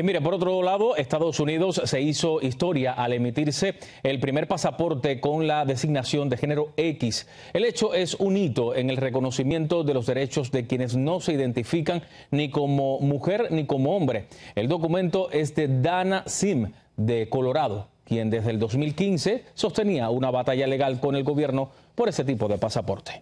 Y mire, por otro lado, Estados Unidos se hizo historia al emitirse el primer pasaporte con la designación de género X. El hecho es un hito en el reconocimiento de los derechos de quienes no se identifican ni como mujer ni como hombre. El documento es de Dana Sim, de Colorado, quien desde el 2015 sostenía una batalla legal con el gobierno por ese tipo de pasaporte.